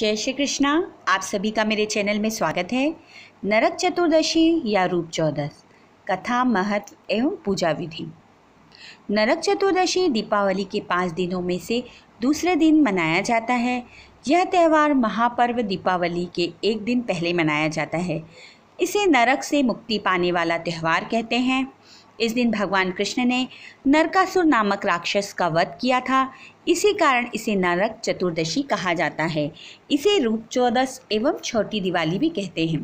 जय श्री कृष्णा आप सभी का मेरे चैनल में स्वागत है नरक चतुर्दशी या रूप चौदस कथा महत्व एवं पूजा विधि नरक चतुर्दशी दीपावली के पाँच दिनों में से दूसरे दिन मनाया जाता है यह त्यौहार महापर्व दीपावली के एक दिन पहले मनाया जाता है इसे नरक से मुक्ति पाने वाला त्यौहार कहते हैं इस दिन भगवान कृष्ण ने नरकासुर नामक राक्षस का वध किया था इसी कारण इसे नरक चतुर्दशी कहा जाता है इसे रूप चौदस एवं छोटी दिवाली भी कहते हैं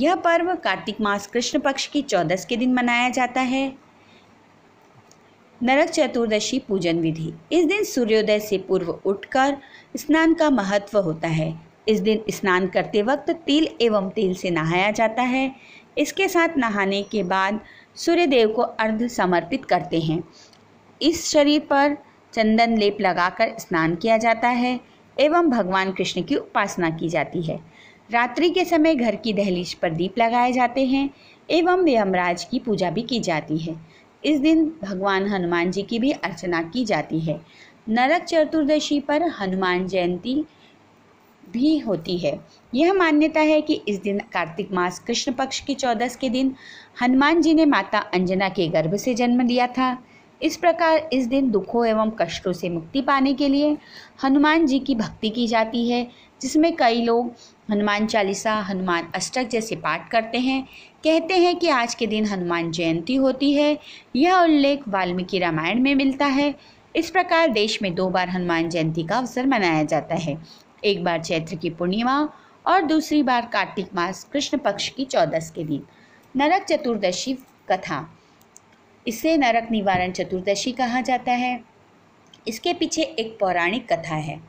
यह पर्व कार्तिक मास कृष्ण पक्ष की चौदस के दिन मनाया जाता है नरक चतुर्दशी पूजन विधि इस दिन सूर्योदय से पूर्व उठकर स्नान का महत्व होता है इस दिन स्नान करते वक्त तिल एवं तेल से नहाया जाता है इसके साथ नहाने के बाद सूर्यदेव को अर्ध समर्पित करते हैं इस शरीर पर चंदन लेप लगाकर स्नान किया जाता है एवं भगवान कृष्ण की उपासना की जाती है रात्रि के समय घर की दहलीज पर दीप लगाए जाते हैं एवं यमराज की पूजा भी की जाती है इस दिन भगवान हनुमान जी की भी अर्चना की जाती है नरक चतुर्दशी पर हनुमान जयंती भी होती है यह मान्यता है कि इस दिन कार्तिक मास कृष्ण पक्ष की चौदस के दिन हनुमान जी ने माता अंजना के गर्भ से जन्म लिया था इस प्रकार इस दिन दुखों एवं कष्टों से मुक्ति पाने के लिए हनुमान जी की भक्ति की जाती है जिसमें कई लोग हनुमान चालीसा हनुमान अष्टक जैसे पाठ करते हैं कहते हैं कि आज के दिन हनुमान जयंती होती है यह उल्लेख वाल्मीकि रामायण में मिलता है इस प्रकार देश में दो बार हनुमान जयंती का अवसर मनाया जाता है एक बार चैत्र की पूर्णिमा और दूसरी बार कार्तिक मास कृष्ण पक्ष की चौदस के दिन नरक चतुर्दशी कथा इसे नरक निवारण चतुर्दशी कहा जाता है इसके पीछे एक पौराणिक कथा है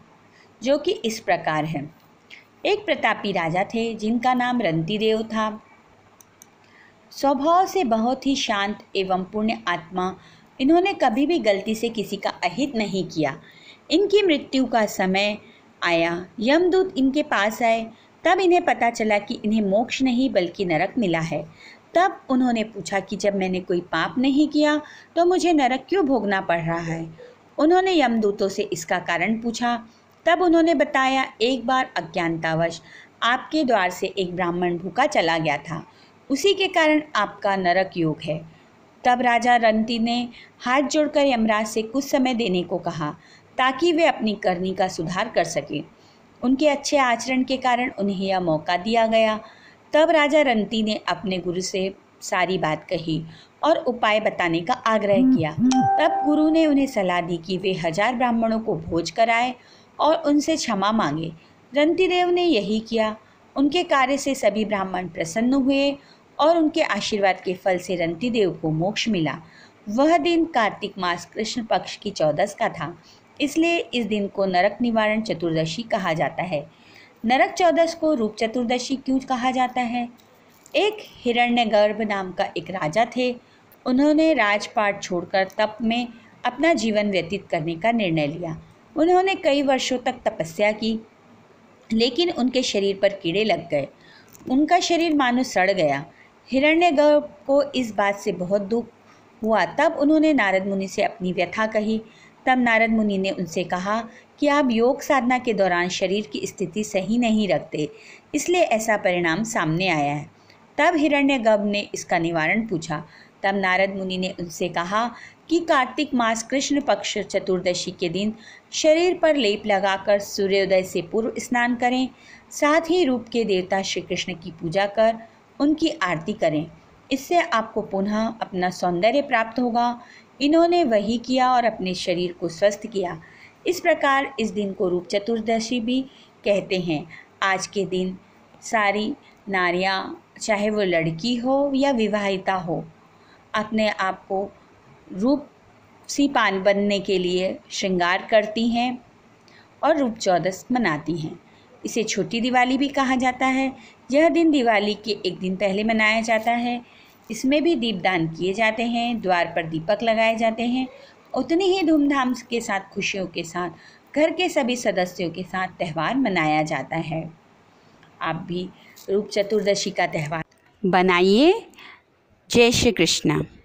जो कि इस प्रकार है एक प्रतापी राजा थे जिनका नाम रंतीदेव था स्वभाव से बहुत ही शांत एवं पुण्य आत्मा इन्होंने कभी भी गलती से किसी का अहित नहीं किया इनकी मृत्यु का समय आया यमदूत इनके पास आए तब इन्हें पता चला कि इन्हें मोक्ष नहीं बल्कि नरक मिला है तब उन्होंने पूछा कि जब मैंने कोई पाप नहीं किया तो मुझे नरक क्यों भोगना पड़ रहा है उन्होंने यमदूतों से इसका कारण पूछा तब उन्होंने बताया एक बार अज्ञानतावश आपके द्वार से एक ब्राह्मण भूखा चला गया था उसी के कारण आपका नरक योग है तब राजा रंती ने हाथ जोड़कर यमराज से कुछ समय देने को कहा ताकि वे अपनी करनी का सुधार कर सकें उनके अच्छे आचरण के कारण उन्हें यह मौका दिया गया तब राजा रंती ने अपने गुरु से सारी बात कही और उपाय बताने का आग्रह किया तब गुरु ने उन्हें सलाह दी कि वे हजार ब्राह्मणों को भोज कराए और उनसे क्षमा मांगे रंतिदेव ने यही किया उनके कार्य से सभी ब्राह्मण प्रसन्न हुए और उनके आशीर्वाद के फल से रंतिदेव को मोक्ष मिला वह दिन कार्तिक मास कृष्ण पक्ष की चौदस का था इसलिए इस दिन को नरक निवारण चतुर्दशी कहा जाता है नरक चौदस को रूप चतुर्दशी क्यों कहा जाता है एक हिरण्यगर्भ नाम का एक राजा थे उन्होंने राजपाट छोड़कर तप में अपना जीवन व्यतीत करने का निर्णय लिया उन्होंने कई वर्षों तक तपस्या की लेकिन उनके शरीर पर कीड़े लग गए उनका शरीर मानो सड़ गया हिरण्यगर्भ को इस बात से बहुत दुख हुआ तब उन्होंने नारद मुनि से अपनी व्यथा कही तब नारद मुनि ने उनसे कहा कि आप योग साधना के दौरान शरीर की स्थिति सही नहीं रखते इसलिए ऐसा परिणाम सामने आया है तब हिरण्यगर्भ ने इसका निवारण पूछा तब नारद मुनि ने उनसे कहा कि कार्तिक मास कृष्ण पक्ष चतुर्दशी के दिन शरीर पर लेप लगाकर सूर्योदय से पूर्व स्नान करें साथ ही रूप के देवता श्री कृष्ण की पूजा कर उनकी आरती करें इससे आपको पुनः अपना सौंदर्य प्राप्त होगा इन्होंने वही किया और अपने शरीर को स्वस्थ किया इस प्रकार इस दिन को रूप चतुर्दशी भी कहते हैं आज के दिन सारी नारियां चाहे वो लड़की हो या विवाहिता हो अपने आप को रूप सी पान बनने के लिए श्रृंगार करती हैं और रूप चौदस मनाती हैं इसे छोटी दिवाली भी कहा जाता है यह दिन दिवाली के एक दिन पहले मनाया जाता है इसमें भी दीपदान किए जाते हैं द्वार पर दीपक लगाए जाते हैं उतनी ही धूमधाम के साथ खुशियों के साथ घर के सभी सदस्यों के साथ त्यौहार मनाया जाता है आप भी रूप चतुर्दशी का त्यौहार बनाइए जय श्री कृष्णा